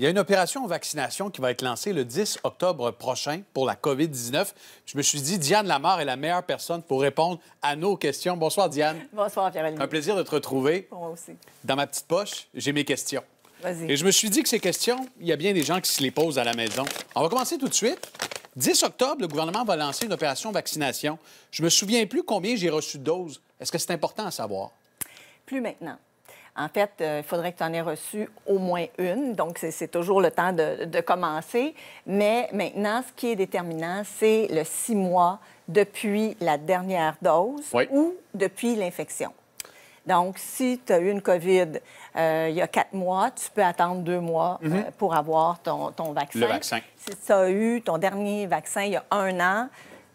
Il y a une opération vaccination qui va être lancée le 10 octobre prochain pour la COVID-19. Je me suis dit, Diane Lamar est la meilleure personne pour répondre à nos questions. Bonsoir, Diane. Bonsoir, pierre alain Un plaisir de te retrouver. Moi aussi. Dans ma petite poche, j'ai mes questions. Vas-y. Et je me suis dit que ces questions, il y a bien des gens qui se les posent à la maison. On va commencer tout de suite. 10 octobre, le gouvernement va lancer une opération vaccination. Je me souviens plus combien j'ai reçu de doses. Est-ce que c'est important à savoir? Plus maintenant. En fait, euh, il faudrait que tu en aies reçu au moins une, donc c'est toujours le temps de, commencer. Mais maintenant, ce qui est déterminant, c'est le six mois depuis la dernière dose ou depuis l'infection. Donc, si tu as eu une COVID euh, il y a quatre mois, tu peux attendre deux mois mhm. euh, pour avoir ton, ton, vaccin. Le vaccin. Si tu as eu ton dernier vaccin il y a un an,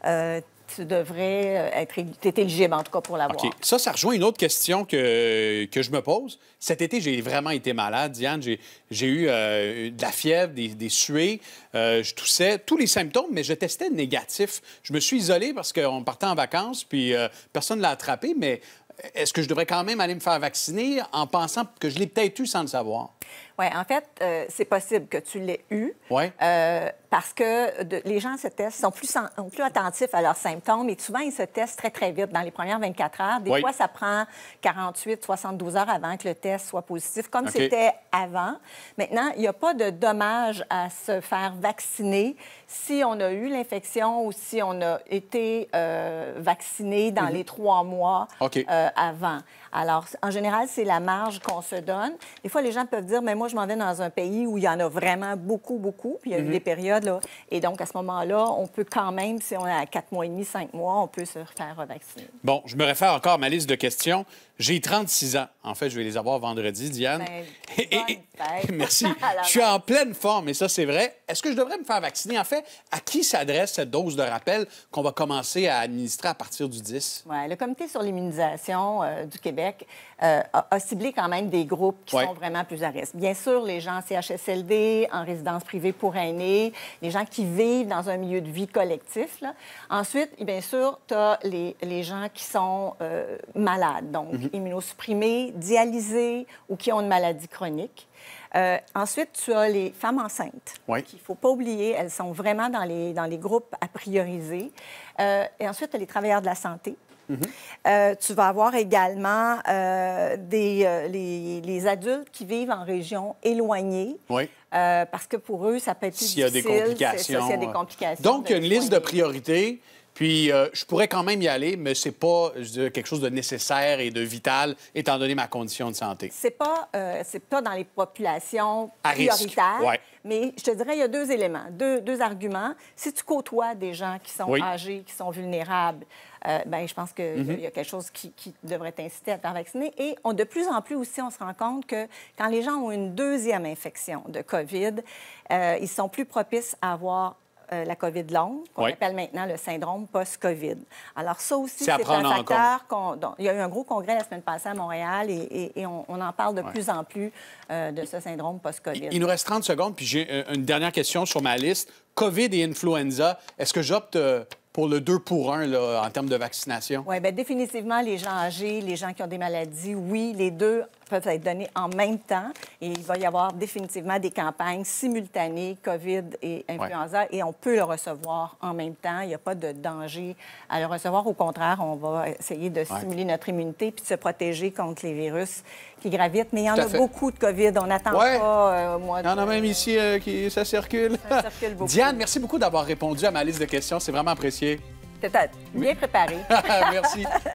euh, tu devrais euh, être éligible, en tout cas, pour l'avoir. OK. Ça, ça rejoint une autre question que, que je me pose. Cet été, j'ai vraiment été malade, Diane. J'ai eu euh, de la fièvre, des, des suées, euh, je toussais, tous les symptômes, mais je testais négatif. Je me suis isolé parce qu'on partait en vacances, puis personne ne l'a attrapé, mais est-ce que je devrais quand même aller me faire vacciner en pensant que je l'ai peut-être eu sans le savoir? Oui, en fait, c'est possible que tu l'aies eu. Oui parce que les gens se testent, sont plus, plus attentifs à leurs symptômes et souvent, ils se testent très, très vite dans les premières 24 heures. Des fois, ça prend 48, 72 heures avant que le test soit positif, comme c'était avant. Maintenant, il n'y a pas de dommage à se faire vacciner si on a eu l'infection ou si on a été euh, vacciné dans mm-hmm. les trois mois euh, avant. Alors, en général, c'est la marge qu'on se donne. Des fois, les gens peuvent dire, mais moi, je m'en vais dans un pays où il y en a vraiment beaucoup, beaucoup, puis il y a eu mm-hmm. des périodes et donc, à ce moment-là, on peut quand même, si on a à 4 mois et demi, 5 mois, on peut se faire vacciner. Bon, je me réfère encore à ma liste de questions. J'ai 36 ans. En fait, je vais les avoir vendredi, Diane. Ben, merci. je suis en pleine forme, et ça, c'est vrai. Est-ce que je devrais me faire vacciner? En fait, à qui s'adresse cette dose de rappel qu'on va commencer à administrer à partir du 10? Oui, le Comité sur l'immunisation euh, du Québec euh, a, ciblé quand même des groupes qui sont vraiment plus à risque. Bien sûr, les gens en CHSLD, en résidence privée pour aînés, les gens qui vivent dans un milieu de vie collectif. Ensuite, eh bien sûr, tu as les, les, gens qui sont euh, malades, donc mhm. immunosupprimés, dialysés ou qui ont une maladie chronique. Euh, ensuite, tu as les femmes enceintes, qu'il ne faut pas oublier. Elles sont vraiment dans les, dans les groupes à prioriser. Euh, et ensuite, tu as les travailleurs de la santé, euh, tu vas avoir également euh, des, euh, les, adultes qui vivent en région éloignée. Oui. parce que pour eux, ça peut être difficile. S'il y a des complications. Donc, il y a une liste de priorités. Puis, je pourrais quand même y aller, mais ce n'est pas quelque chose de nécessaire et de vital, étant donné ma condition de santé. C'est pas, c'est pas dans les populations prioritaires. Mais je te dirais, il y a deux éléments, deux, deux arguments. Si tu côtoies des gens qui sont âgés, qui sont vulnérables, euh, ben, je pense qu'il mhm. y a quelque chose qui, devrait t'inciter à te faire vacciner. Et on, de plus en plus aussi, on se rend compte que quand les gens ont une deuxième infection de COVID, euh, ils sont plus propices à avoir euh, la COVID longue, qu'on appelle maintenant le syndrome post-COVID. Alors ça aussi, c'est un facteur... Il y a eu un gros congrès la semaine passée à Montréal et, on, en parle de plus en plus euh, de ce syndrome post-COVID. Il, nous reste 30 secondes, puis j'ai euh, une dernière question sur ma liste. COVID et influenza, est-ce que j'opte pour le 2 pour 1 en termes de vaccination? Oui, bien définitivement, les gens âgés, les gens qui ont des maladies, oui, les deux peuvent être données en même temps et il va y avoir définitivement des campagnes simultanées COVID et influenza et on peut le recevoir en même temps. Il n'y a pas de danger à le recevoir. Au contraire, on va essayer de stimuler notre immunité puis de se protéger contre les virus qui gravitent. Mais il y en a beaucoup de COVID. On n'attend pas euh, moi, Il y en a même ici euh, qui ça circule. Ça circule beaucoup. Diane, merci beaucoup d'avoir répondu à ma liste de questions. C'est vraiment apprécié. C'était bien préparé. Merci.